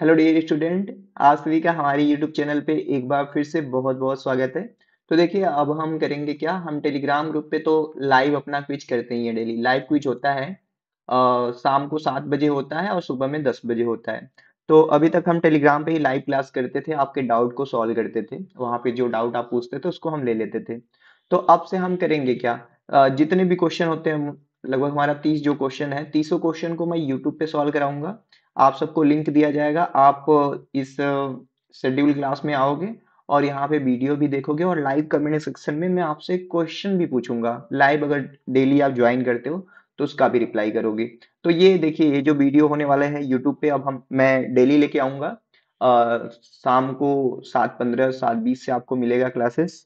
Hello dear student आप सभी का हमारे यूट्यूब चैनल पे एक बार फिर से बहुत बहुत स्वागत है तो देखिए अब हम करेंगे क्या हम टेलीग्राम ग्रुप पे तो लाइव अपना क्विज करते ही डेली लाइव क्विज होता है आ, शाम को सात बजे होता है और सुबह में दस बजे होता है तो अभी तक हम टेलीग्राम पे ही लाइव क्लास करते थे आपके डाउट को सॉल्व करते थे वहाँ पे जो डाउट आप पूछते थे उसको हम ले लेते थे तो अब से हम करेंगे क्या आ, जितने भी क्वेश्चन होते हैं लगभग हमारा तीस जो क्वेश्चन है तीसों क्वेश्चन को मैं यूट्यूब पे सॉल्व कराऊंगा आप सबको लिंक दिया जाएगा आप इस शेड्यूल क्लास में आओगे और यहाँ पे वीडियो भी देखोगे और लाइव कमेंट सेक्शन में मैं आपसे क्वेश्चन भी पूछूंगा लाइव अगर डेली आप ज्वाइन करते हो तो उसका भी रिप्लाई करोगे तो ये देखिए ये जो वीडियो होने वाला है यूट्यूब पे अब हम मैं डेली लेके आऊंगा शाम को सात पंद्रह सात बीस से आपको मिलेगा क्लासेस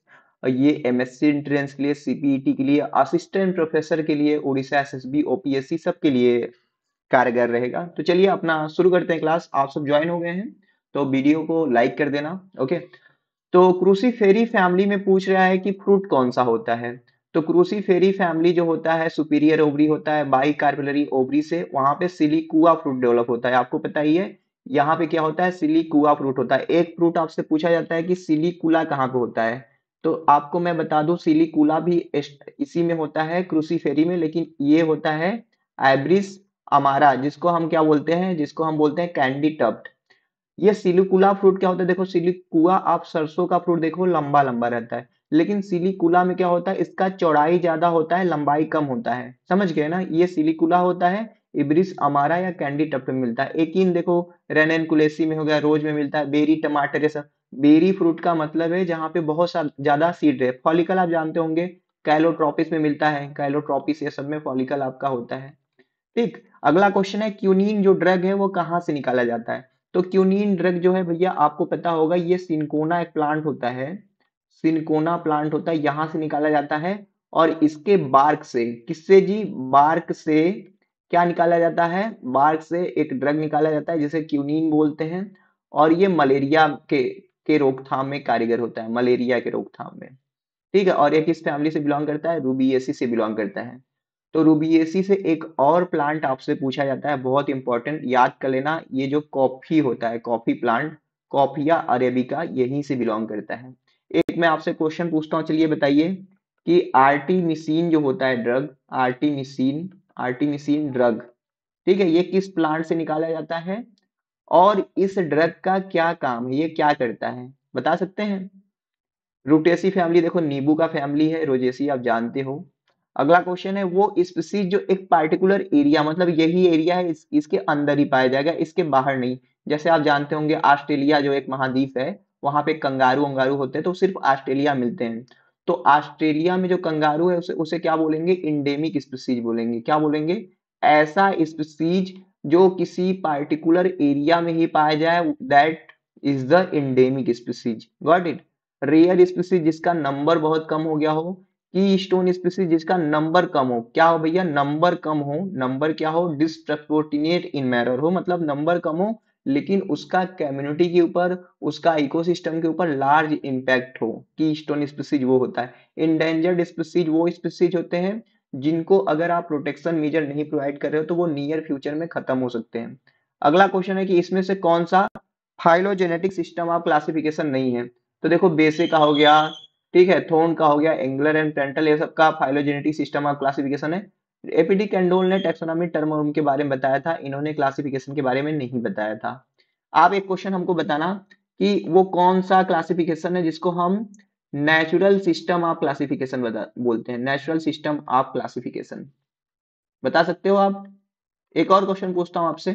ये एम एस सी एंट्रेंस के लिए सी टी e के लिए असिस्टेंट प्रोफेसर के लिए Odisha S S B OPSC सबके सब के लिए कारगर रहेगा तो चलिए अपना शुरू करते हैं क्लास आप सब ज्वाइन हो गए हैं तो वीडियो को लाइक कर देना ओके तो क्रूसी फेरी फैमिली में पूछ रहा है कि फ्रूट कौन सा होता है तो क्रूसी फेरी फैमिली जो होता है सुपीरियर ओवरी होता है बाई कार्पेलरी ओवरी से वहां पे सिली कुआ फ्रूट डेवलप होता है आपको पता ही है यहाँ पे क्या होता है सिली कुआ फ्रूट होता है एक फ्रूट आपसे पूछा जाता है कि सिली कुला कहाँ पे होता है तो आपको मैं बता दू सिली कुला भी इसी में होता है क्रूसीफेरी में लेकिन ये होता है एब्रिस अमारा जिसको हम क्या बोलते हैं जिसको हम बोलते हैं कैंडी टप्ट ये सिलिकुला फ्रूट क्या होता है देखो सिलिकुआ आप सरसों का फ्रूट देखो लंबा लंबा रहता है लेकिन सिलिकुला में क्या होता है इसका चौड़ाई ज्यादा होता है लंबाई कम होता है समझ गए ना ये सिलिकुला होता है इब्रिस अमारा या कैंडी टप्ट में मिलता है एकिन देखो रेन कुलेसी में हो गया रोज में मिलता है बेरी टमाटर ये सब बेरी फ्रूट का मतलब है जहाँ पे बहुत ज्यादा सीड है फॉलिकल आप जानते होंगे कैलोट्रॉपिस में मिलता है कैलोट्रॉपिस ये सब में फॉलिकल आपका होता है ठीक अगला क्वेश्चन है क्यूनिन जो ड्रग है वो कहाँ से निकाला जाता है तो क्यूनिन ड्रग जो है भैया आपको पता होगा ये सिनकोना एक प्लांट होता है सिनकोना प्लांट होता है यहां से निकाला जाता है और इसके बार्क से किससे जी बार्क से क्या निकाला जाता है बार्क से एक ड्रग निकाला जाता है जिसे क्यूनिन बोलते हैं और ये मलेरिया के के रोकथाम में कारीगर होता है मलेरिया के रोकथाम में ठीक है और ये किस फैमिली से बिलोंग करता है रूबीएसी से बिलोंग करता है तो रूबीएसी से एक और प्लांट आपसे पूछा जाता है बहुत इंपॉर्टेंट याद कर लेना ये जो कॉफी होता है कॉफी प्लांट कॉफिया अरेबिका यहीं से बिलोंग करता है एक मैं आपसे क्वेश्चन पूछता हूँ चलिए बताइए कि आर्टिमिसिन जो होता है ड्रग आर्टिमिसिन आर्टिमिसिन ड्रग ठीक है ये किस प्लांट से निकाला जाता है और इस ड्रग का क्या काम है ये क्या करता है बता सकते हैं रूटेसी फैमिली देखो नींबू का फैमिली है रोजेसी आप जानते हो अगला क्वेश्चन है वो स्पीसीज जो एक पार्टिकुलर एरिया मतलब यही एरिया है इस, इसके अंदर ही पाया जाएगा इसके बाहर नहीं जैसे आप जानते होंगे ऑस्ट्रेलिया जो एक महाद्वीप है वहां पे कंगारू अंगारू होते हैं तो सिर्फ ऑस्ट्रेलिया मिलते हैं तो ऑस्ट्रेलिया में जो कंगारू है उसे उसे क्या बोलेंगे इंडेमिक स्पीसीज बोलेंगे क्या बोलेंगे ऐसा स्पीसीज जो किसी पार्टिकुलर एरिया में ही पाया जाए that is the endemic species got it rare species जिसका नंबर बहुत कम हो गया हो की स्टोन स्पीसीज जिसका नंबर कम हो क्या हो भैया नंबर कम हो नंबर क्या हो डिस्प्रपोर्टिनेट इन मैरर हो मतलब नंबर कम हो लेकिन उसका कम्युनिटी के ऊपर उसका इकोसिस्टम के ऊपर लार्ज इंपैक्ट हो की स्टोन स्पीसीज वो होता है इनडेंजर्ड स्पीसीज वो स्पीसीज होते हैं जिनको अगर आप प्रोटेक्शन मेजर नहीं प्रोवाइड कर रहे हो तो वो नियर फ्यूचर में खत्म हो सकते हैं अगला क्वेश्चन है कि इसमें से कौन सा फाइलोजेनेटिक सिस्टम ऑफ क्लासिफिकेशन नहीं है तो देखो बेसिक हो गया ठीक है थोन का हो गया एंगुलर एंड प्लेंटल ये सबका फाइलोजेनेटिक सिस्टम और क्लासिफिकेशन है एपीडी कैंडोल ने टेक्सोनॉमी टर्म के बारे में बताया था इन्होंने क्लासिफिकेशन के बारे में नहीं बताया था आप एक क्वेश्चन हमको बताना कि वो कौन सा क्लासिफिकेशन है जिसको हम नेचुरल सिस्टम ऑफ क्लासिफिकेशन बोलते हैं नेचुरल सिस्टम ऑफ क्लासिफिकेशन बता सकते हो आप एक और क्वेश्चन पूछता हूं आपसे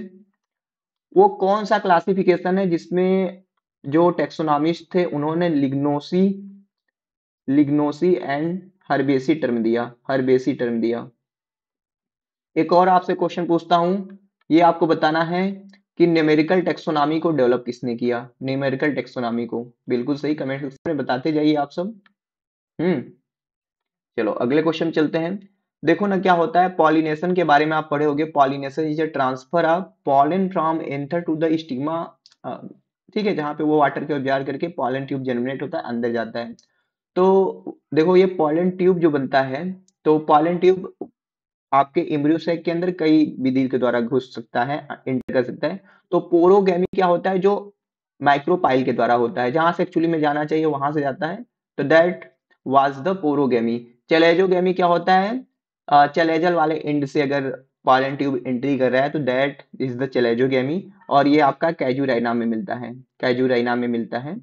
वो कौन सा क्लासिफिकेशन है जिसमें जो टेक्सोनॉमिस्ट थे उन्होंने लिग्नोसी लिग्नोसी एंड हरबेसी टर्म दिया हरबेसी टर्म दिया एक और आपसे क्वेश्चन पूछता हूं ये आपको बताना है कि न्यूमेरिकल टेक्सोनॉमी को डेवलप किसने किया न्यूमेरिकल टेक्सोनॉमी को बिल्कुल सही कमेंट सेक्शन में बताते जाइए आप सब हम्म चलो अगले क्वेश्चन चलते हैं देखो ना क्या होता है पॉलिनेशन के बारे में आप पढ़े होंगे pollination is transfer of pollen from anther to the stigma ठीक है जहां पे वो वाटर के उपजार करके पॉलन ट्यूब जनरेट होता है अंदर जाता है तो देखो ये पॉलन ट्यूब जो बनता है, तो पॉलन ट्यूब आपके इम्ब्रियो सैक के अंदर कई विधि के द्वारा घुस सकता है एंटर कर सकता है। तो पोरोगैमी क्या होता है जो माइक्रोपाइल के द्वारा होता है, जहां से एक्चुअली में जाना चाहिए वहां से जाता है, तो that was the porogamy. Chalazogamy क्या होता है चलेजल वाले एंड से अगर पॉलन ट्यूब एंट्री कर रहा है तो दैट इज़ द चलेजोगैमी और ये आपका कैजू में मिलता है, कैजू में मिलता है।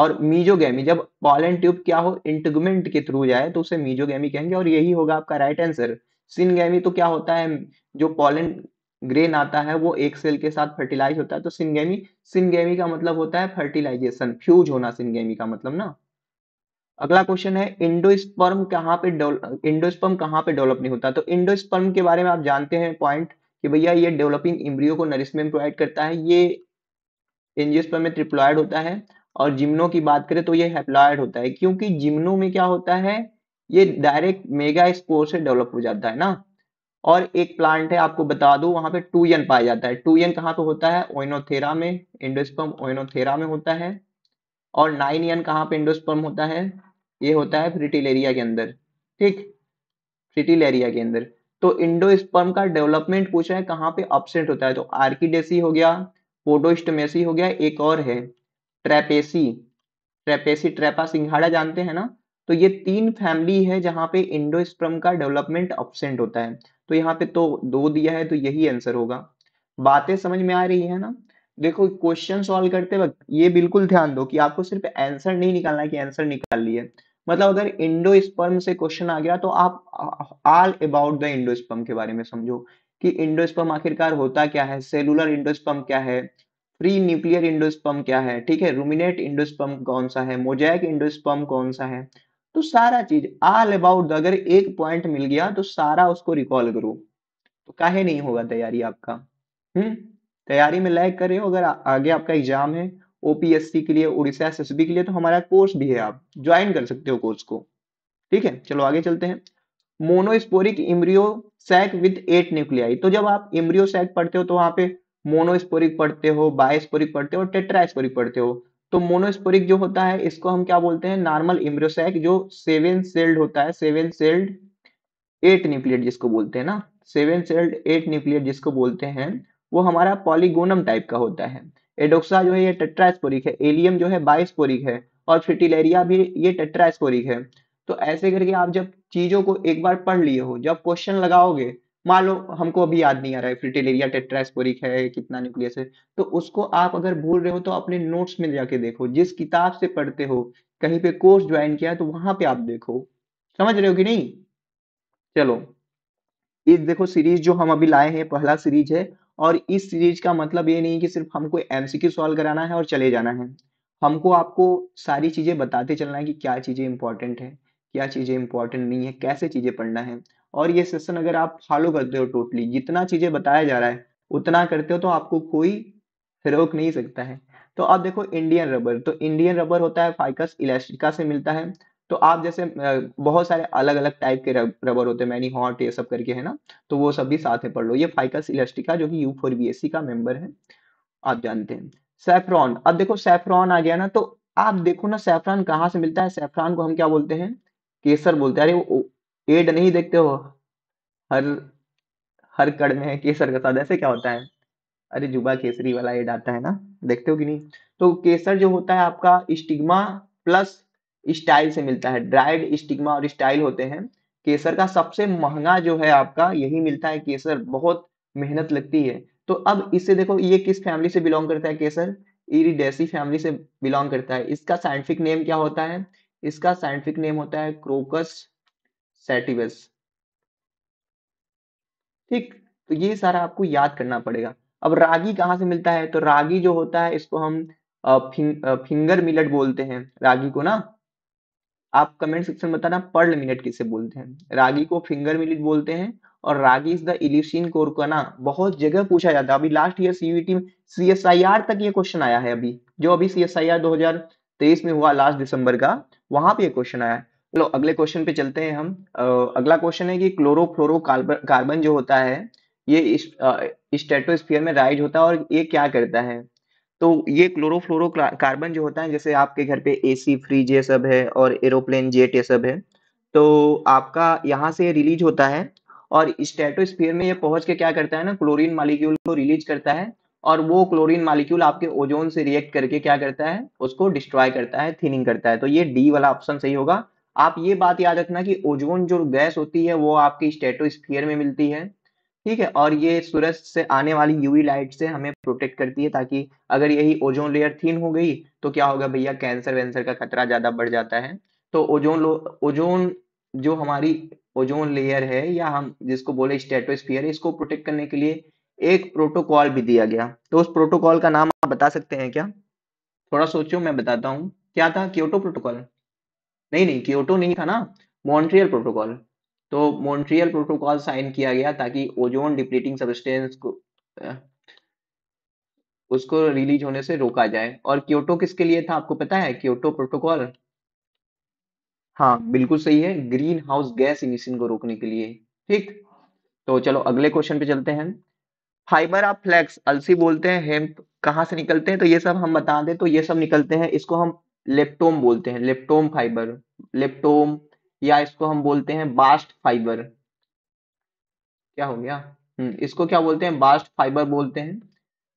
और मीजोगैमी जब बॉल एंड ट्यूब क्या हो इंटगमेंट के थ्रू जाए तो उसे मीजोगैमी कहेंगे और यही होगा आपका राइट आंसर सिनगैमी तो क्या होता है जो पॉलन ग्रेन आता है वो एक सेल के साथ फर्टिलाइज होता है तो सिनगेमी सिनगेमी का मतलब होता है फर्टिलाइजेशन फ्यूज होना सिनगेमी का मतलब ना अगला क्वेश्चन है इंडोस्पर्म कहाँ पे इंडोस्पर्म कहाँ पे डेवलप नहीं होता तो इंडोस्पर्म के बारे में आप जानते हैं पॉइंट कि भैया ये डेवलपिंग इम्ब्रियो को नरिशमेंट प्रोवाइड करता है ये एनजियोस्पर्म में ट्रिप्लॉयड होता है और जिम्नो की बात करें तो ये हेप्लॉयड होता है क्योंकि जिम्नो में क्या होता है ये डायरेक्ट मेगा स्पोर से डेवलप हो जाता है ना और एक प्लांट है आपको बता दू वहां पे यन पाया जाता है टू यन कहाँ पे होता है ओइनोथेरा में इंडोस्पर्म ओइनोथेरा में होता है और नाइन यन कहाँ पे इंडोस्पर्म होता है ये होता है फ्रिटिल एरिया के अंदर ठीक फ्रिटिल एरिया के अंदर तो इंडोस्पर्म का डेवलपमेंट पूछा है कहाँ पे अपसेंट होता है तो आर्किडेसी हो गया पोटोस्टमेसी हो गया एक और है ट्रेपेसी ट्रेपेसी ट्रेपा सिंघाड़ा जानते हैं ना तो ये तीन फैमिली है जहां पे इंडोस्प्रम का डेवलपमेंट ऑप्शेंट होता है तो यहाँ पे तो दो दिया है तो यही आंसर होगा बातें समझ में आ रही है ना देखो क्वेश्चन सॉल्व करते वक्त ये बिल्कुल ध्यान दो कि आपको सिर्फ आंसर नहीं निकालना है कि आंसर निकाल लिए मतलब अगर इंडो से क्वेश्चन आ गया तो आप ऑल अबाउट द इंडो के बारे में समझो कि इंडो आखिरकार होता क्या है सेलुलर इंडो क्या है प्री न्यूक्लियर इंडोस्पम क्या है ठीक है रूमिनेट इंडोस्पम कौन सा है मोजैक इंडोस्पम कौन सा है तो सारा चीज ऑल अबाउट अगर एक पॉइंट मिल गया तो सारा उसको रिकॉल करो तो काहे नहीं होगा तैयारी आपका हम्म तैयारी में लाइक कर रहे हो अगर आगे आपका एग्जाम है ओपीएससी के लिए उड़ीसा एस के लिए तो हमारा कोर्स भी है आप ज्वाइन कर सकते हो कोर्स को ठीक है चलो आगे चलते हैं monosporic embryo sac with eight nuclei तो जब आप इम्रियो सैक पढ़ते हो तो वहां पे मोनोस्पोरिक पढ़ते हो बायोस्पोरिक पढ़ते हो टेट्रास्पोरिक पढ़ते हो तो मोनोस्पोरिक जो होता है इसको हम क्या बोलते हैं नॉर्मल इम्ब्रियोसैक जो सेवन सेल्ड होता है सेवन सेल्ड एट न्यूक्लियट जिसको बोलते हैं ना सेवन सेल्ड एट न्यूक्लियट जिसको बोलते हैं वो हमारा पॉलीगोनम टाइप का होता है एडोक्सा जो है ये टेट्रास्पोरिक है एलियम जो है बायोस्पोरिक है और फिटिलेरिया भी ये टेट्रास्पोरिक है तो ऐसे करके आप जब चीजों को एक बार पढ़ लिए हो जब क्वेश्चन लगाओगे मान लो हमको अभी याद नहीं आ रहा है फ्रिटिलेरिया टेट्रास्पोरिक है कितना न्यूक्लियस है तो उसको आप अगर भूल रहे हो तो अपने नोट्स में जाके देखो जिस किताब से पढ़ते हो कहीं पे कोर्स ज्वाइन किया तो वहां पे आप देखो समझ रहे हो कि नहीं चलो इस देखो सीरीज जो हम अभी लाए हैं पहला सीरीज है और इस सीरीज का मतलब ये नहीं कि सिर्फ हमको एमसीक्यू सॉल्व कराना है और चले जाना है हमको आपको सारी चीजें बताते चलना है कि क्या चीजें इंपॉर्टेंट है क्या चीजें इंपॉर्टेंट नहीं है कैसे चीजें पढ़ना है और ये सेशन अगर आप फॉलो करते हो टोटली जितना चीजें बताया जा रहा है उतना करते हो तो आपको कोई रोक नहीं सकता है तो आप देखो इंडियन रबर तो इंडियन रबर होता है फाइकस इलास्टिका से मिलता है तो आप जैसे बहुत सारे अलग अलग टाइप के रबर होते हैं मैनी हॉट ये सब करके है ना तो वो सब भी साथ में पढ़ लो ये फाइकस इलास्टिका जो कि U four B S C का मेंबर है आप जानते हैं सेफ्रॉन अब देखो सेफ्रॉन आ गया ना तो आप देखो ना सेफ्रॉन कहाँ से मिलता है सेफ्रॉन को हम क्या बोलते हैं केसर बोलते हैं अरे वो एड नहीं देखते हो हर हर कड़ में है केसर का साथ ऐसे क्या होता है अरे जुबा केसरी वाला एड आता है ना देखते हो कि नहीं तो केसर जो होता है आपका स्टिग्मा प्लस स्टाइल से मिलता है ड्राइड स्टिग्मा और स्टाइल होते हैं केसर का सबसे महंगा जो है आपका यही मिलता है केसर बहुत मेहनत लगती है तो अब इससे देखो ये किस फैमिली से बिलोंग करता है केसर इरिडेसी फैमिली से बिलोंग करता है इसका साइंटिफिक नेम क्या होता है इसका साइंटिफिक नेम होता है क्रोकस सेटिवस ठीक तो ये सारा आपको याद करना पड़ेगा अब रागी कहाँ से मिलता है तो रागी जो होता है इसको हम फिंगर मिलट बोलते हैं रागी को ना आप कमेंट सेक्शन में बताना पर्ल मिलट किसे बोलते हैं रागी को फिंगर मिलेट बोलते हैं और ragi is the Eleusine coracana बहुत जगह पूछा जाता है अभी last year CUET C S I R तक ये क्वेश्चन आया है अभी जो अभी सी एस आई आर दो हजार तेईस में हुआ लास्ट दिसंबर का वहां पे ये क्वेश्चन आया है लो अगले क्वेश्चन पे चलते हैं हम आ, अगला क्वेश्चन है कि फ्लोरो कार्बन जो होता है ये स्टेटोस्फीयर में राइज होता है और ये क्या करता है तो ये क्लोरो फ्लोरो कार्बन जो होता है जैसे आपके घर पे एसी फ्रिज ये सब है और एरोप्लेन जेट ये सब है तो आपका यहाँ से रिलीज होता है और स्टेटोस्फीयर में ये पहुंच के क्या करता है ना क्लोरीन मालिक्यूल को रिलीज करता है और वो क्लोरीन मालिक्यूल आपके ओजोन से रिएक्ट करके क्या करता है उसको डिस्ट्रॉय करता है थिनिंग करता है तो ये डी वाला ऑप्शन सही होगा आप ये बात याद रखना कि ओजोन जो गैस होती है वो आपकी स्टेटोस्फीयर में मिलती है ठीक है और ये सूरज से आने वाली यूवी लाइट से हमें प्रोटेक्ट करती है ताकि अगर यही ओजोन लेयर थीन हो गई तो क्या होगा भैया कैंसर वैंसर का खतरा ज़्यादा बढ़ जाता है तो ओजोन ओजोन जो हमारी ओजोन लेयर है या हम जिसको बोले स्टेटोस्फियर इसको प्रोटेक्ट करने के लिए एक प्रोटोकॉल भी दिया गया तो उस प्रोटोकॉल का नाम आप बता सकते हैं क्या थोड़ा सोचो मैं बताता हूँ क्या था क्योटो प्रोटोकॉल नहीं नहीं क्योटो नहीं था ना मॉन्ट्रियल प्रोटोकॉल तो मॉन्ट्रियल प्रोटोकॉल साइन किया गया ताकि ओजोन डिप्लीटिंग सब्सटेंस को उसको रिलीज होने से रोका जाए और क्योटो किसके लिए था आपको पता है क्योटो प्रोटोकॉल हाँ बिल्कुल सही है ग्रीन हाउस गैस इमिशन को रोकने के लिए ठीक तो चलो अगले क्वेश्चन पे चलते हैं फाइबर ऑफ फ्लैक्स अलसी बोलते हैं हेम्प कहाँ से निकलते हैं तो ये सब हम बता दें तो ये सब निकलते हैं इसको हम लेप्टोम बोलते हैं लेप्टोम फाइबर लेप्टोम या इसको हम बोलते हैं बास्ट फाइबर क्या हो गया हम्म, इसको क्या बोलते हैं बास्ट फाइबर बोलते हैं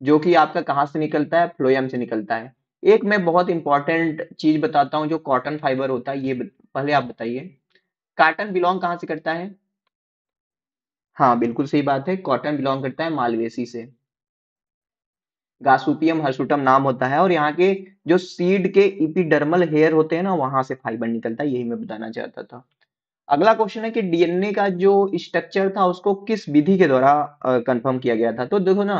जो कि आपका कहाँ से निकलता है फ्लोएम से निकलता है एक मैं बहुत इंपॉर्टेंट चीज बताता हूँ जो कॉटन फाइबर होता है ये पहले आप बताइए कॉटन बिलोंग कहाँ से करता है हाँ बिल्कुल सही बात है कॉटन बिलोंग करता है मालवेसी से गासुपियम हर्सुटम नाम होता है और यहाँ के जो सीड के इपिडर्मल हेयर होते हैं ना वहां से फाइबर निकलता है यही मैं बताना चाहता था अगला क्वेश्चन है कि डीएनए का जो स्ट्रक्चर था उसको किस विधि के द्वारा कंफर्म किया गया था तो देखो ना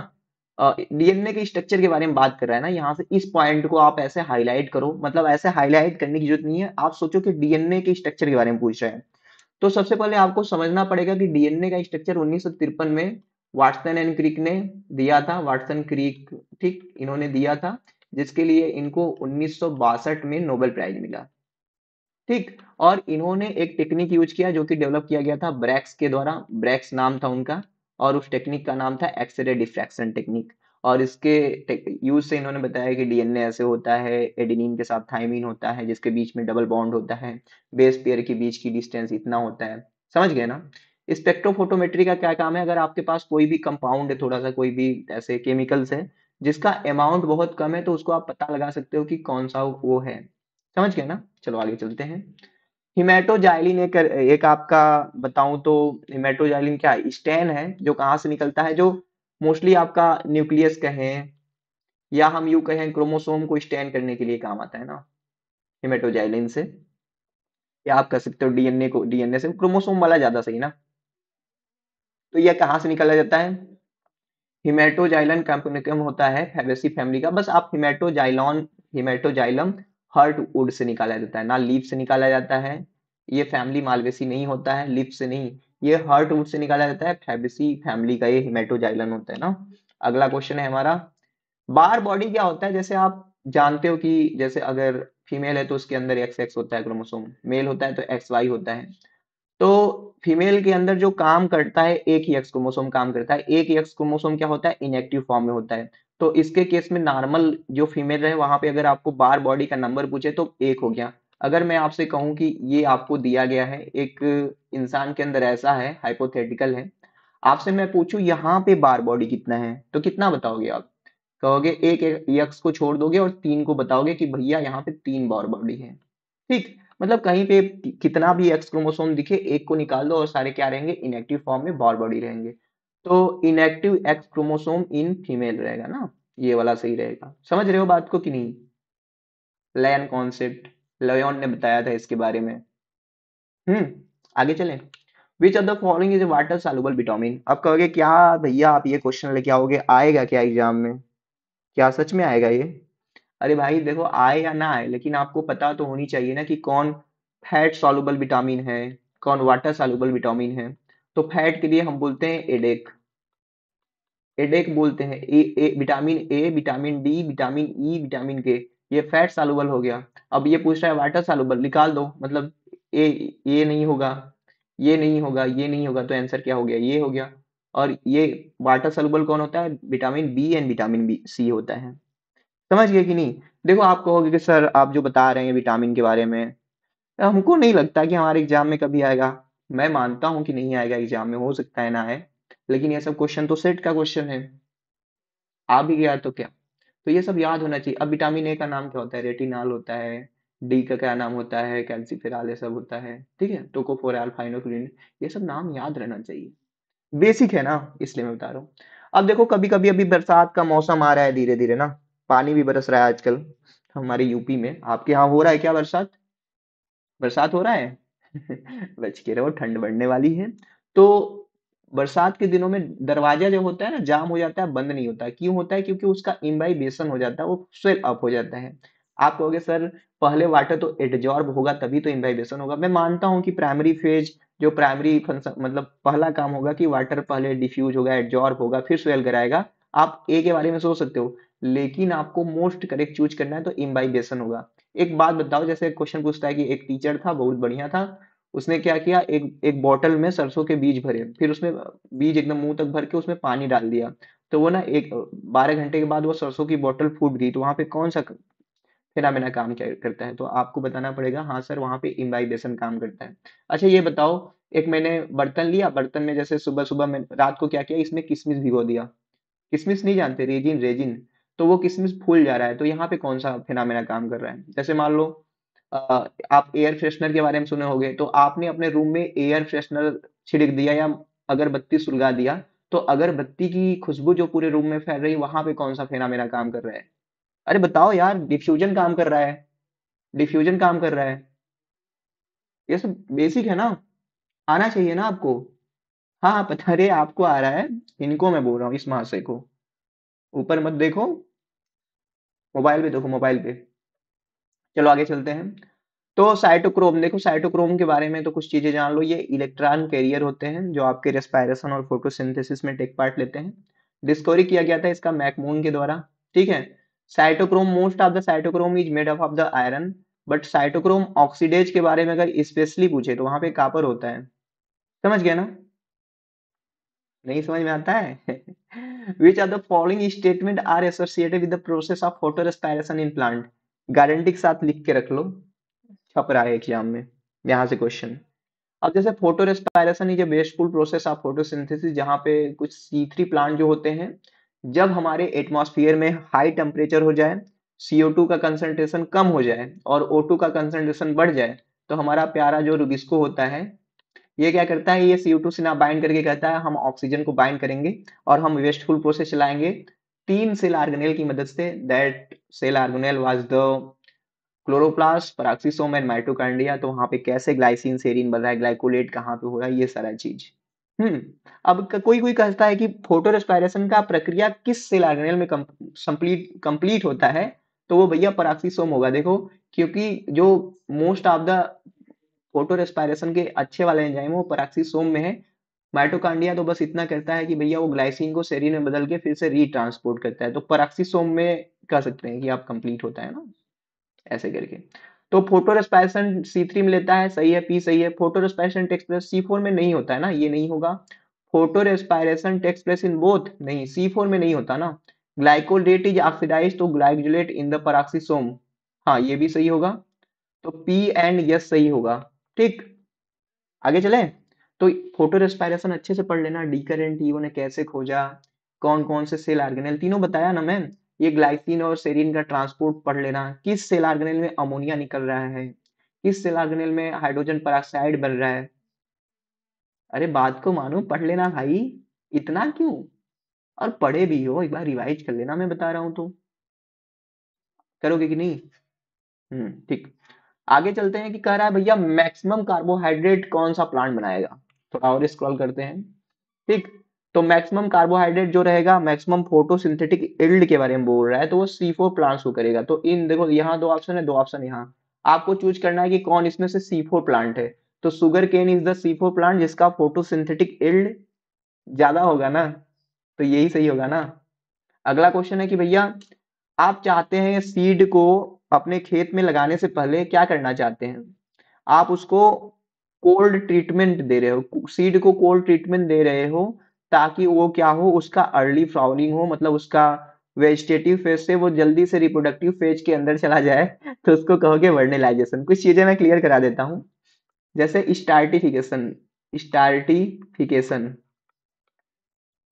डीएनए के स्ट्रक्चर के बारे में बात कर रहा है ना यहाँ से इस पॉइंट को आप ऐसे हाईलाइट करो मतलब ऐसे हाईलाइट करने की जरूरत नहीं है आप सोचो कि डीएनए के स्ट्रक्चर के बारे में पूछ रहे हैं तो सबसे पहले आपको समझना पड़ेगा कि डीएनए का स्ट्रक्चर उन्नीस में वाटसन एंड क्रिक ने दिया था वाटसन क्रिक ठीक इन्होंने दिया था जिसके लिए इनको उन्नीस में नोबेल प्राइज मिला ठीक और इन्होंने एक टेक्निक यूज किया जो कि डेवलप किया गया था ब्रैक्स के द्वारा ब्रैक्स नाम था उनका और उस टेक्निक का नाम था एक्सरे डिफ्रैक्शन टेक्निक और इसके यूज से इन्होंने बताया कि डीएनए ऐसे होता है एडिनिन के साथ थाइमिन होता है जिसके बीच में डबल बॉन्ड होता है बेस पेयर के बीच की डिस्टेंस इतना होता है समझ गए ना स्पेक्ट्रोफोटोमेट्री का क्या काम है अगर आपके पास कोई भी कंपाउंड है थोड़ा सा कोई भी ऐसे केमिकल्स है जिसका अमाउंट बहुत कम है तो उसको आप पता लगा सकते हो कि कौन सा वो है समझ गए ना चलो आगे चलते हैं हिमेटोजाइलिन एक एक आपका बताऊं तो हिमेटोजाइलिन क्या स्टेन है जो कहाँ से निकलता है जो मोस्टली आपका न्यूक्लियस कहें या हम यू कहें क्रोमोसोम को स्टेन करने के लिए काम आता है ना हिमेटोजाइलिन से या आप कह सकते हो डीएनए को डीएनए से क्रोमोसोम वाला ज्यादा सही ना तो यह कहाँ से निकाला जाता है हिमेटोजाइलन कैम्पोनिकम होता है फेबेसी फैमिली का बस आप हिमेटोजाइलॉन हिमेटोजाइलम हर्ट वुड से निकाला जाता है ना लीप से निकाला जाता है ये फैमिली मालवेसी नहीं होता है लिप से नहीं ये हर्ट वुड से निकाला जाता है फेबेसी फैमिली का ये हिमेटोजाइलन होता है ना अगला क्वेश्चन है हमारा बार बॉडी क्या होता है जैसे आप जानते हो कि जैसे अगर फीमेल है तो उसके अंदर एक्स एक्स होता है क्रोमोसोम मेल होता है तो एक्स वाई होता है तो फीमेल के अंदर जो काम करता है एक ही एक्स क्रोमोसोम काम करता है एक ही एक्स क्रोमोसोम क्या होता है इनएक्टिव फॉर्म में होता है तो इसके केस में नॉर्मल जो फीमेल है वहां पे अगर आपको बार बॉडी का नंबर पूछे तो एक हो गया अगर मैं आपसे कहूं कि ये आपको दिया गया है एक इंसान के अंदर ऐसा है हाइपोथेटिकल है आपसे मैं पूछूं यहाँ पे बार बॉडी कितना है तो कितना बताओगे आप कहोगे एक एक को छोड़ दोगे और तीन को बताओगे कि भैया यहाँ पे तीन बार बॉडी है ठीक मतलब कहीं पे कितना भी एक्स क्रोमोसोम दिखे एक को निकाल दो और सारे क्या रहेंगे इनएक्टिव फॉर्म में बॉर बॉडी रहेंगे तो inactive X chromosome in female रहेगा ना ये वाला सही रहेगा समझ रहे हो बात को कि नहीं लयन कॉन्सेप्ट लयन ने बताया था इसके बारे में हम्म आगे चलें which of the following is water soluble vitamin अब कहोगे क्या भैया आप ये क्वेश्चन लेके आओगे आएगा क्या एग्जाम में क्या सच में आएगा ये अरे भाई देखो आए या ना आए लेकिन आपको पता तो होनी चाहिए ना कि कौन फैट सॉल्युबल विटामिन है कौन वाटर सॉल्युबल विटामिन है तो फैट के लिए हम बोलते हैं एडेक एडेक बोलते हैं A, A vitamin A vitamin D vitamin E vitamin K ये फैट सॉल्युबल हो गया अब ये पूछ रहा है वाटर सॉल्युबल निकाल दो मतलब ए ये नहीं होगा ये नहीं होगा ये नहीं होगा तो आंसर क्या हो गया ये हो गया और ये वाटर सलूबल कौन होता है vitamin B and vitamin B C होता है समझ गए कि नहीं देखो आप कहोगे कि सर आप जो बता रहे हैं विटामिन के बारे में हमको नहीं लगता कि हमारे एग्जाम में कभी आएगा मैं मानता हूं कि नहीं आएगा एग्जाम में हो सकता है ना आए लेकिन ये सब क्वेश्चन तो सेट का क्वेश्चन है आ भी गया तो क्या तो ये सब याद होना चाहिए अब विटामिन ए का नाम क्या होता है रेटिनाल होता है डी का क्या नाम होता है कैल्सीफेराल ये सब होता है ठीक है टोकोफोराल फाइनोक्लिन ये सब नाम याद रहना चाहिए बेसिक है ना इसलिए मैं बता रहा हूँ अब देखो कभी कभी अभी बरसात का मौसम आ रहा है धीरे धीरे ना पानी भी बरस रहा है आजकल हमारे यूपी में आपके यहाँ हो रहा है क्या बरसात बरसात हो रहा है बच के रहो ठंड बढ़ने वाली है तो बरसात के दिनों में दरवाजा जो होता है ना जाम हो जाता है बंद नहीं होता क्यों होता है क्योंकि उसका इम्बाइबेशन हो जाता है वो स्वेल अप हो जाता है आप कहोगे सर पहले वाटर तो एडजॉर्ब होगा तभी तो इम्बाइबेशन होगा मैं मानता हूँ कि प्राइमरी फेज जो प्राइमरी फंक्शन मतलब पहला काम होगा कि वाटर पहले डिफ्यूज होगा एडजॉर्ब होगा फिर स्वेल कराएगा आप ए के बारे में सोच सकते हो लेकिन आपको मोस्ट करेक्ट चूज करना है तो इम्बाइबेशन होगा एक बात बताओ जैसे क्वेश्चन पूछता है कि एक टीचर था बहुत बढ़िया था उसने क्या किया एक एक बॉटल में सरसों के बीज भरे फिर उसमें बीज एकदम मुंह तक भर के उसमें पानी डाल दिया तो वो ना एक बारह घंटे के बाद वो सरसों की बॉटल फूट गई तो वहां पे कौन सा बिना काम क्या करता है तो आपको बताना पड़ेगा हाँ सर वहाँ पे इम्बाइबेशन काम करता है अच्छा ये बताओ एक मैंने बर्तन लिया बर्तन में जैसे सुबह सुबह मैं रात को क्या किया इसमें किसमिस भिगो दिया किसमिस नहीं जानते रेजिन रेजिन तो वो किसमिस फूल जा रहा है तो यहाँ पे कौन सा फिनामिना काम कर रहा है जैसे मान लो आप एयर फ्रेशनर के बारे में सुने होंगे तो आपने अपने रूम में एयर फ्रेशनर छिड़क दिया या अगरबत्ती सुलगा दिया तो अगरबत्ती की खुशबू जो पूरे रूम में फैल रही है वहां पे कौन सा फेनामेना काम कर रहा है अरे बताओ यार डिफ्यूजन काम कर रहा है डिफ्यूजन काम कर रहा है ये सब बेसिक है ना आना चाहिए ना आपको हाँ पता अरे आपको आ रहा है इनको मैं बोल रहा हूँ इस महाशय को ऊपर मत देखो मोबाइल पे देखो मोबाइल पे चलो आगे चलते हैं तो साइटोक्रोम देखो साइटोक्रोम के बारे में तो कुछ चीजें जान लो ये इलेक्ट्रॉन कैरियर होते हैं जो आपके रेस्पायरेशन और फोटोसिंथेसिस में टेक पार्ट लेते हैं डिस्कवरी किया गया था इसका मैकमून के द्वारा ठीक है cytochrome most of the cytochrome is made up of the iron but cytochrome oxidase के बारे में अगर स्पेशली पूछे तो वहां पे कापर होता है समझ गया ना नहीं समझ में आता है which are the following statement are associated with the process of photo respiration in plant guarantee के साथ लिख के रख लो छप रहा है एग्जाम में यहाँ से क्वेश्चन अब जैसे photo respiration is a wasteful process of photosynthesis जहाँ पे कुछ सी थ्री प्लांट जो होते हैं जब हमारे एटमोसफियर में हाई टेम्परेचर हो जाए CO2 का कंसंट्रेशन कम हो जाए और O2 का कंसंट्रेशन बढ़ जाए तो हमारा प्यारा जो रुबिस्को होता है ये क्या करता है ये CO2 से ना बाइंड करके कहता है हम ऑक्सीजन को बाइंड करेंगे और हम वेस्टफुल प्रोसेस चलाएंगे तीन सेल आर्गेनेल की मदद से that cell organelle was the chloroplast peroxisome and mitochondria तो वहां पे कैसे ग्लाइसिन सेरिन बन रहा है ग्लाइकोलेट कहाँ पे हो रहा है ये सारा चीज हम्म अब कोई कोई कहता है कि फोटो रेस्पायरेशन का प्रक्रिया किस सेल आर्गेनेल में कंप्लीट कंप्लीट होता है तो वो भैया पराक्सीसोम होगा देखो क्योंकि जो most of the photo respiration के अच्छे वाले एंजाइम वो पराक्सीसोम में है माइटोकांडिया तो बस इतना करता है कि भैया वो ग्लाइसिन को सेरीन में बदल के फिर से रीट्रांसपोर्ट करता है तो पराक्सीसोम में कह सकते हैं कि आप कंप्लीट होता है ना ऐसे करके तो फोटो रेस्पायरेशन सी थ्री में लेता है सही है पी सही है photo respiration takes place C four में नहीं होता है ना ये नहीं होगा photo respiration takes place in both नहीं सी फोर में नहीं होता ना ग्लाइकोडेट इज ऑक्सीडाइज तो ग्लाइकोलेट इन द पराक्सीसोम हाँ ये भी सही होगा तो पी एंड यस सही होगा ठीक आगे चले तो फोटो रेस्पायरेशन अच्छे से पढ़ लेना डी करेंट ई ने कैसे खोजा कौन कौन से सेल आर्गेनेल तीनों बताया ना मैम ये ग्लाइसिन और सेरिन का ट्रांसपोर्ट पढ़ लेना किस सेल आर्गेनेल में अमोनिया निकल रहा है किस सेल आर्गेनेल में हाइड्रोजन पराक्साइड बन रहा है अरे बात को मानो पढ़ लेना भाई इतना क्यों और पढ़े भी हो एक बार रिवाइज कर लेना मैं बता रहा हूं तो करोगे कि नहीं हम्म ठीक आगे चलते हैं कि कह रहा है भैया मैक्सिमम कार्बोहाइड्रेट कौन सा प्लांट बनाएगा थोड़ा तो और स्क्रॉल करते हैं ठीक तो मैक्सिमम कार्बोहाइड्रेट जो रहेगा मैक्सिमम फोटोसिंथेटिक इल्ड के बारे में बोल रहा है तो वो सी फोर प्लांट्स को करेगा तो इन देखो यहाँ दो ऑप्शन है दो ऑप्शन यहाँ आपको चूज करना है कि कौन इसमें से सी फोर प्लांट है तो sugar cane is the C four plant जिसका फोटोसिंथेटिक इल्ड ज्यादा होगा ना तो यही सही होगा ना अगला क्वेश्चन है कि भैया आप चाहते हैं सीड को अपने खेत में लगाने से पहले क्या करना चाहते हैं आप उसको कोल्ड ट्रीटमेंट दे रहे हो सीड को कोल्ड ट्रीटमेंट दे रहे हो ताकि वो क्या हो उसका अर्ली फ्लावरिंग हो मतलब उसका वेजिटेटिव फेज से वो जल्दी से रिप्रोडक्टिव फेज के अंदर चला जाए तो उसको कहोगे वर्नेलाइजेशन कुछ चीजें मैं क्लियर करा देता हूँ जैसे स्टार्टिफिकेशन स्टार्टिफिकेशन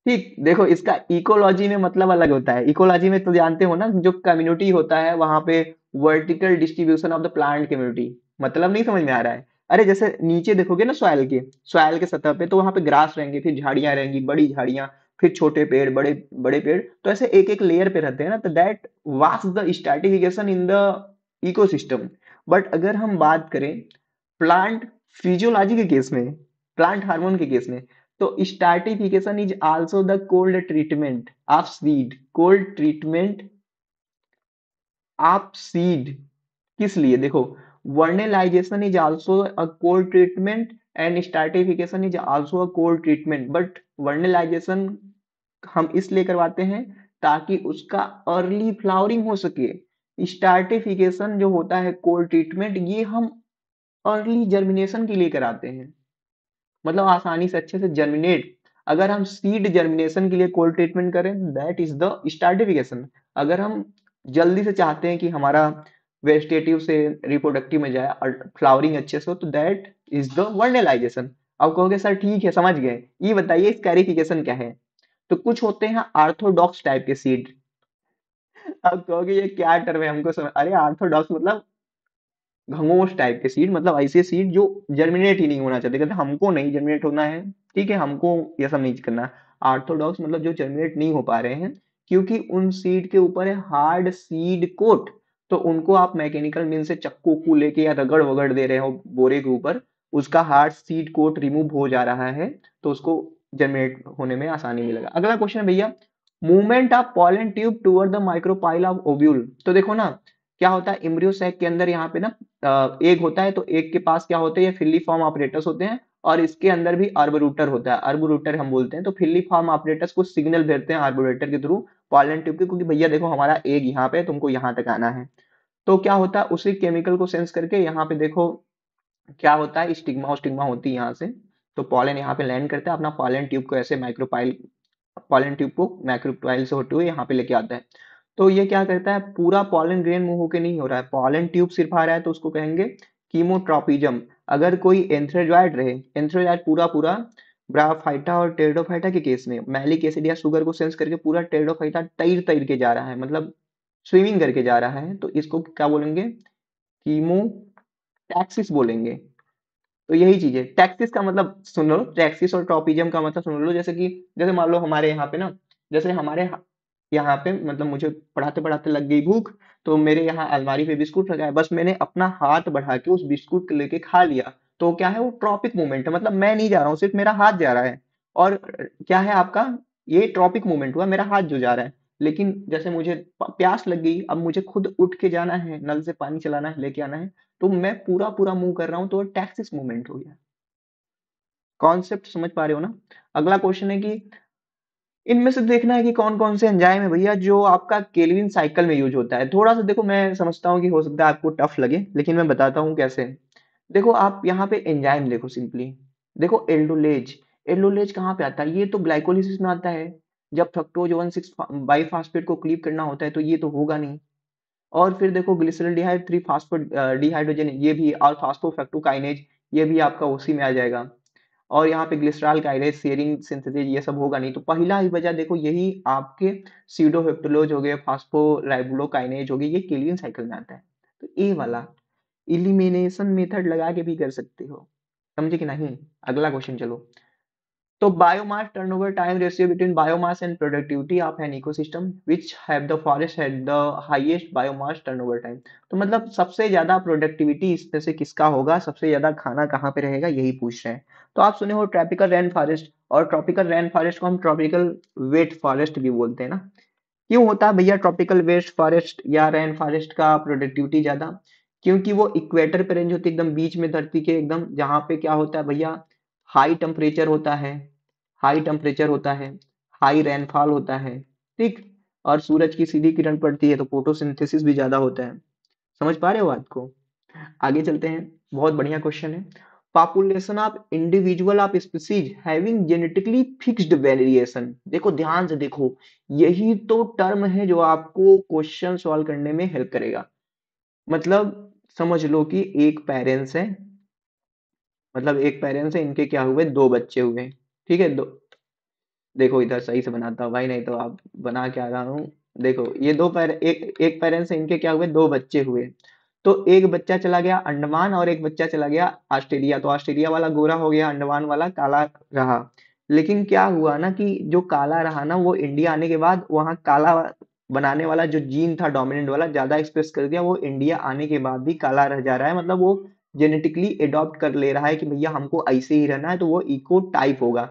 ठीक देखो इसका इकोलॉजी में मतलब अलग होता है इकोलॉजी में तो जानते हो ना जो कम्युनिटी होता है वहां पे vertical distribution of the plant community मतलब नहीं समझ में आ रहा है अरे जैसे नीचे देखोगे ना सॉयल के सॉयल के सतह पे तो वहां पे ग्रास रहेंगे फिर झाड़ियां रहेंगी बड़ी झाड़ियां फिर छोटे पेड़ बड़े बड़े पेड़ तो ऐसे एक एक लेयर पे रहते हैं ना तो that was the stratification in the ecosystem but अगर हम बात करें प्लांट फिजियोलॉजी के केस में प्लांट हार्मोन के केस में तो stratification is also the cold treatment of seed cold treatment आप सीड किस लिए देखो vernalization is also a cold treatment and stratification is also a cold treatment but vernalization हम इसलिए करवाते हैं ताकि उसका अर्ली फ्लावरिंग हो सके स्टार्टिफिकेशन जो होता है कोर ट्रीटमेंट ये हम अर्ली जर्मिनेशन के लिए कराते हैं मतलब आसानी से अच्छे से जर्मिनेट अगर हम सीड जर्मिनेशन के लिए कोल्ड ट्रीटमेंट करें दैट इज द स्टार्टिफिकेशन अगर हम जल्दी से चाहते हैं कि हमारा वेजिटेटिव से रिप्रोडक्टिव में जाए और फ्लावरिंग अच्छे से हो तो दैट इज द वर्नेलाइजेशन अब कहोगे सर ठीक है समझ गए ये बताइए कैरिफिकेशन क्या है तो कुछ होते हैं आर्थोडॉक्स टाइप के सीड अब कहोगे ये क्या टर्म है हमको समझ अरे आर्थोडॉक्स मतलब घंगोस टाइप के सीड मतलब ऐसे सीड जो जर्मिनेट ही नहीं होना चाहते कहते हमको नहीं जर्मिनेट होना है ठीक है हमको यह सब नहीं करना आर्थोडॉक्स मतलब जो जर्मिनेट नहीं हो पा रहे हैं क्योंकि उन सीड के ऊपर है हार्ड सीड कोट तो उनको आप मैकेनिकल मिल से चक्कू को लेके या रगड़ वगड़ दे रहे हो बोरे के ऊपर उसका हार्ड सीड कोट रिमूव हो जा रहा है तो उसको जनरेट होने में आसानी मिलेगा अगला क्वेश्चन भैया movement of pollen tube toward the micropyle of ovule तो देखो ना क्या होता है इम्रियोसैक के अंदर यहाँ पे ना एग होता है तो एग के पास क्या होते हैं फिल्ली फॉर्म ऑपरेटर्स होते हैं और इसके अंदर भी आर्बोरूटर होता है आर्बोरूटर हम बोलते हैं तो फिल्ली फार्म ऑपरेटर्स को सिग्नल भेजते हैं आर्बोरेटर के थ्रू पॉलन ट्यूब के क्योंकि भैया देखो हमारा एग यहाँ पे तुमको यहाँ तक आना है तो क्या होता है उसी केमिकल को सेंस करके यहाँ पे देखो क्या होता है स्टिग्मा स्टिग्मा होती है यहाँ से तो पॉलन यहाँ पे लैंड करता है अपना पॉलन ट्यूब को ऐसे माइक्रोपाइल पॉलन ट्यूब को माइक्रोपाइल से होते हुए यहाँ पे लेके आता है तो ये क्या करता है पूरा पॉलन ग्रेन मुंह होकर नहीं हो रहा है पॉलन ट्यूब सिर्फ आ रहा है तो उसको कहेंगे कीमोट्रॉपिज्म अगर कोई एंथ्रेजॉइड रहे एंथ्रेजॉइड पूरा पूरा ब्राफाइटा और टेरडोफाइटा के केस में मैलिक एसिड या शुगर को सेंस करके पूरा टेरडोफाइटा तैर तैर के जा रहा है मतलब स्विमिंग करके जा रहा है तो इसको क्या बोलेंगे कीमो टैक्सिस बोलेंगे तो यही चीज है टैक्सिस का मतलब सुन लो टैक्सिस और ट्रॉपिज्म का मतलब सुन लो जैसे कि जैसे मान लो हमारे यहाँ पे ना जैसे हमारे यहाँ पे मतलब मुझे पढ़ाते पढ़ाते लग गई भूख तो मेरे यहाँ अलमारी पे बिस्कुट रखा है बस मैंने अपना हाथ बढ़ा के उस बिस्कुट को लेके खा लिया तो क्या है वो ट्रॉपिक मूवमेंट है मतलब मैं नहीं जा रहा हूँ सिर्फ मेरा हाथ जा रहा है और क्या है आपका ये ट्रॉपिक मूवमेंट हुआ मेरा हाथ जो जा रहा है लेकिन जैसे मुझे प्यास लग गई अब मुझे खुद उठ के जाना है नल से पानी चलाना है लेके आना है तो मैं पूरा पूरा मूव कर रहा हूँ तो टैक्सिस मूवमेंट हो गया कॉन्सेप्ट समझ पा रहे हो ना अगला क्वेश्चन है कि इनमें से देखना है कि कौन कौन से एंजाइम है भैया जो आपका केलविन साइकिल में यूज होता है थोड़ा सा देखो मैं समझता हूँ कि हो सकता है आपको टफ लगे लेकिन मैं बताता हूँ कैसे देखो आप यहाँ पे एंजाइम देखो सिंपली देखो एल्डोलेज एल्डोलेज कहाँ पे आता है ये तो ग्लाइकोलिसिस में आता है जब fructose one six bi phosphate को क्लीव करना होता है तो ये तो होगा नहीं और फिर देखो glyceraldehyde three phosphate dehydrogenase ये भी और फास्फोफेक्टोकाइनेज ये भी आपका उसी में आ जाएगा और यहाँ पे ग्लिसराल काइरेज सीरिंग सिंथेसिस ये सब होगा नहीं तो पहला ही वजह देखो यही आपके सीडोहेप्टोलोज हो गए काइनेज हो गए ये केलियन साइकिल में आता है तो ए वाला इलिमिनेशन मेथड लगा के भी कर सकते हो समझे कि नहीं अगला क्वेश्चन चलो तो biomass turnover time ratio between biomass and productivity of an ecosystem which have the forest had the highest biomass turnover time तो मतलब सबसे ज्यादा प्रोडक्टिविटी इसमें से किसका होगा सबसे ज्यादा खाना कहाँ पे रहेगा यही पूछ रहे हैं तो आप सुने हो ट्रॉपिकल रेन फॉरेस्ट और ट्रॉपिकल रेन फॉरेस्ट को हम ट्रॉपिकल वेट फॉरेस्ट भी बोलते हैं ना क्यों होता है भैया ट्रॉपिकल वेस्ट फॉरेस्ट या रेन फॉरेस्ट का प्रोडक्टिविटी ज्यादा क्योंकि वो इक्वेटर पे रेंज होती है एकदम बीच में धरती के एकदम जहां पे क्या होता है भैया हाई टेम्परेचर होता है हाई टेम्परेचर होता है हाई रेनफॉल होता है ठीक और सूरज की सीधी किरण पड़ती है तो फोटोसिंथेसिस भी ज्यादा होता है समझ पा रहे हो बात को आगे चलते हैं बहुत बढ़िया क्वेश्चन है population of individual of species having genetically fixed variation देखो ध्यान से देखो यही तो टर्म है जो आपको क्वेश्चन सॉल्व करने में हेल्प करेगा मतलब समझ लो कि एक पेरेंट्स है मतलब एक पेरेंट्स है इनके क्या हुए दो बच्चे हुए ठीक है दो देखो इधर सही से बनाता हूँ भाई नहीं तो आप बना के आ रहा हूँ देखो ये दो पैर एक एक पेरेंट्स है इनके क्या हुए दो बच्चे हुए तो एक बच्चा चला गया अंडमान और एक बच्चा चला गया ऑस्ट्रेलिया तो ऑस्ट्रेलिया वाला गोरा हो गया अंडमान वाला काला रहा लेकिन क्या हुआ ना कि जो काला रहा ना वो इंडिया आने के बाद वहां काला बनाने वाला जो जीन था डोमिनेंट वाला ज्यादा एक्सप्रेस कर दिया वो इंडिया आने के बाद भी काला रह जा रहा है मतलब वो जेनेटिकली एडॉप्ट कर ले रहा है कि भैया हमको ऐसे ही रहना है तो वो इको टाइप होगा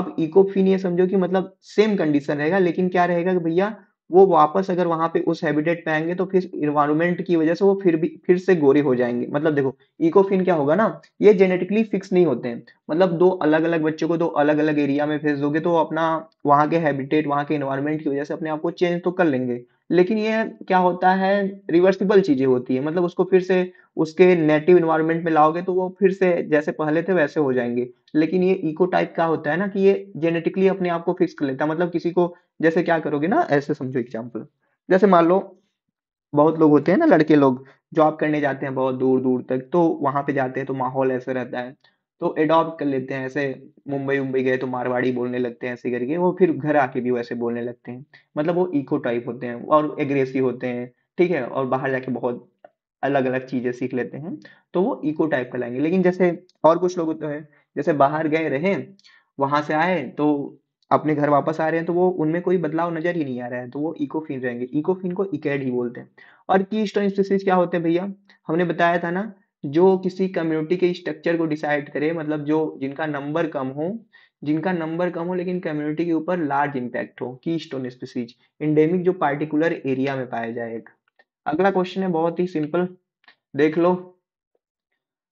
अब इको फिन ये समझो कि मतलब सेम कंडीशन रहेगा लेकिन क्या रहेगा कि भैया वो वापस अगर वहाँ पे उस हैबिटेट पे आएंगे तो फिर इन्वायरमेंट की वजह से वो फिर भी फिर से गोरे हो जाएंगे मतलब देखो इकोफिन क्या होगा ना ये जेनेटिकली फिक्स नहीं होते हैं मतलब दो अलग अलग बच्चों को दो अलग अलग एरिया में भेज दोगे तो अपना वहाँ के हैबिटेट वहाँ के इन्वायरमेंट की वजह से अपने आप को चेंज तो कर लेंगे लेकिन ये क्या होता है रिवर्सिबल चीज़ें होती है मतलब उसको फिर से उसके नेटिव इन्वायरमेंट में लाओगे तो वो फिर से जैसे पहले थे वैसे हो जाएंगे लेकिन ये इको टाइप का होता है ना कि ये जेनेटिकली अपने आप को फिक्स कर लेता है मतलब किसी को जैसे क्या करोगे ना ऐसे समझो एग्जाम्पल जैसे मान लो बहुत लोग होते हैं ना लड़के लोग जॉब करने जाते हैं बहुत दूर दूर तक तो वहां पे जाते हैं तो माहौल ऐसे रहता है तो एडॉप्ट कर लेते हैं ऐसे मुंबई मुंबई गए तो मारवाड़ी बोलने लगते हैं ऐसे करके वो फिर घर आके भी वैसे बोलने लगते हैं मतलब वो इको टाइप होते हैं और एग्रेसिव होते हैं ठीक है और बाहर जाके बहुत अलग अलग चीजें सीख लेते हैं तो वो इको टाइप लाएंगे लेकिन जैसे और कुछ लोग तो है जैसे बाहर गए रहे वहां से आए तो अपने घर वापस आ रहे हैं तो वो उनमें कोई बदलाव नजर ही नहीं आ रहा है तो वो इकोफिन रहेंगे इकोफिन को इकेड ही बोलते हैं और की स्टोन क्या होते हैं भैया हमने बताया था ना जो किसी कम्युनिटी के स्ट्रक्चर को डिसाइड करे मतलब जो जिनका नंबर कम हो जिनका नंबर कम हो लेकिन कम्युनिटी के ऊपर लार्ज इंपैक्ट हो की स्टोन स्पीसीज इंडेमिक जो पार्टिकुलर एरिया में पाया जाएगा अगला क्वेश्चन है बहुत ही सिंपल देख लो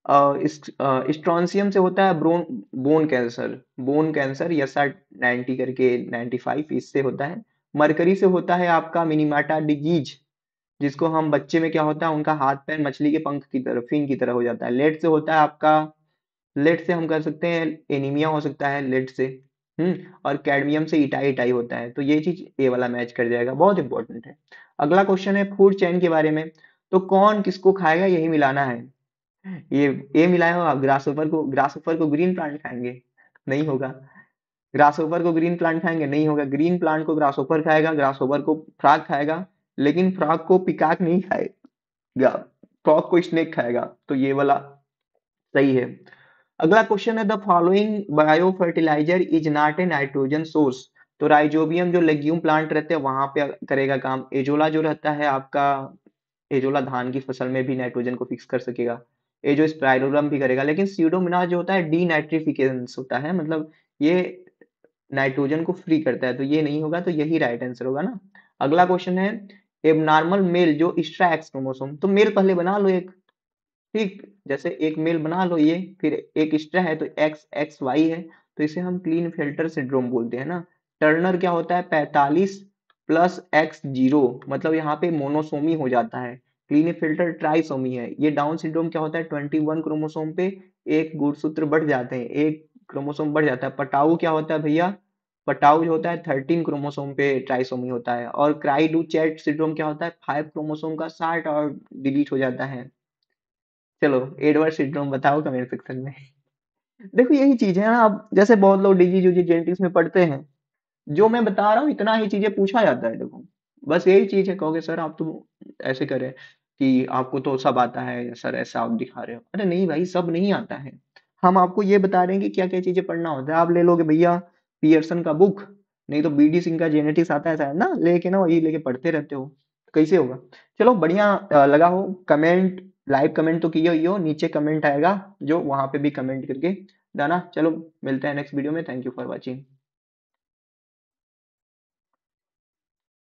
स्ट्रॉन्सियम से होता है bone bone cancer bone cancer yes R ninety करके नाइन्टी फाइव इससे होता है मरकरी से होता है आपका मिनीमाटा डिजीज जिसको हम बच्चे में क्या होता है उनका हाथ-पैर मछली के पंख की तरह फिन की तरह हो जाता है। लेट से होता है आपका लेट से हम कर सकते हैं एनीमिया हो सकता है लेट से, हम्म और कैडमियम से इटाई-इटाई होता है, तो ये चीज़ ए वाला मैच कर जाएगा, बहुत इंपॉर्टेंट है। अगला क्वेश्चन है फूड चेन के बारे में, तो कौन किसको खाएगा यही मिलाना है। ये ए मिलाए हो आप ग्रासहोपर को ग्रास ग्रासहोपर को ग्रीन प्लांट खाएंगे नहीं होगा। ग्रास ग्रासहोपर को ग्रीन प्लांट खाएंगे नहीं होगा। ग्रीन प्लांट को ग्रास ग्रासहोपर खाएगा, ग्रासहोपर को फ्राक खाएगा लेकिन फ्रॉग को पिकाक नहीं खाएगा फ्रॉग को स्नेक खाएगा तो ये वाला सही है अगला क्वेश्चन है the following bio fertilizer is not a nitrogen source तो राइजोबियम जो लेग्यूम प्लांट रहते हैं वहां पे करेगा काम एजोला जो रहता है आपका एजोला धान की फसल में भी नाइट्रोजन को फिक्स कर सकेगा एजो स्पायरोलम भी करेगा लेकिन सीडोमिनाज जो होता है डी नाइट्रिफिकेशन होता है मतलब ये नाइट्रोजन को फ्री करता है तो ये नहीं होगा तो यही राइट आंसर होगा ना अगला क्वेश्चन है एबनॉर्मल मेल जो एक्स्ट्रा एक्स क्रोमोसोम तो मेल पहले बना लो एक ठीक जैसे एक मेल बना लो ये फिर एक एक्स्ट्रा है तो एक्स एक्स वाई है तो इसे हम क्लीन फिल्टर सिंड्रोम बोलते हैं ना टर्नर क्या होता है पैतालीस प्लस एक्स जीरो मतलब यहाँ पे मोनोसोमी हो जाता है क्लीन फिल्टर ट्राइसोमी है ये डाउन सिंड्रोम क्या होता है ट्वेंटी वन क्रोमोसोम पे एक गुणसूत्र बढ़ जाते हैं एक क्रोमोसोम बढ़ जाता है पटाऊ क्या होता है भैया जो होता है थर्टीन क्रोमोसोम पे ट्राइसोमी होता है और क्राइडू चैट सिंड्रोम क्या होता है फाइव क्रोमोसोम का साठ और डिलीट हो जाता है चलो एडवर्ड सिंड्रोम बताओ कमेंट सेक्शन में देखो यही चीज है ना अब जैसे बहुत लोग डिजीज उजी जेनेटिक्स में पढ़ते हैं जो मैं बता रहा हूँ इतना ही चीजें पूछा जाता है देखो बस यही चीज है कहोगे सर आप तो ऐसे करें कि आपको तो सब आता है सर ऐसा आप दिखा रहे हो अरे नहीं भाई सब नहीं आता है हम आपको ये बता रहे हैं कि क्या क्या चीजें पढ़ना होता है आप ले लोगे भैया पियर्सन का बुक नहीं तो बी डी सिंह का जेनेटिक्स आता है शायद ना लेके ना वही लेके पढ़ते रहते हो कैसे होगा चलो बढ़िया लगा हो कमेंट लाइव कमेंट तो किया ही हो नीचे कमेंट आएगा जो वहां पे भी कमेंट करके डाना चलो मिलते हैं नेक्स्ट वीडियो में थैंक यू फॉर वॉचिंग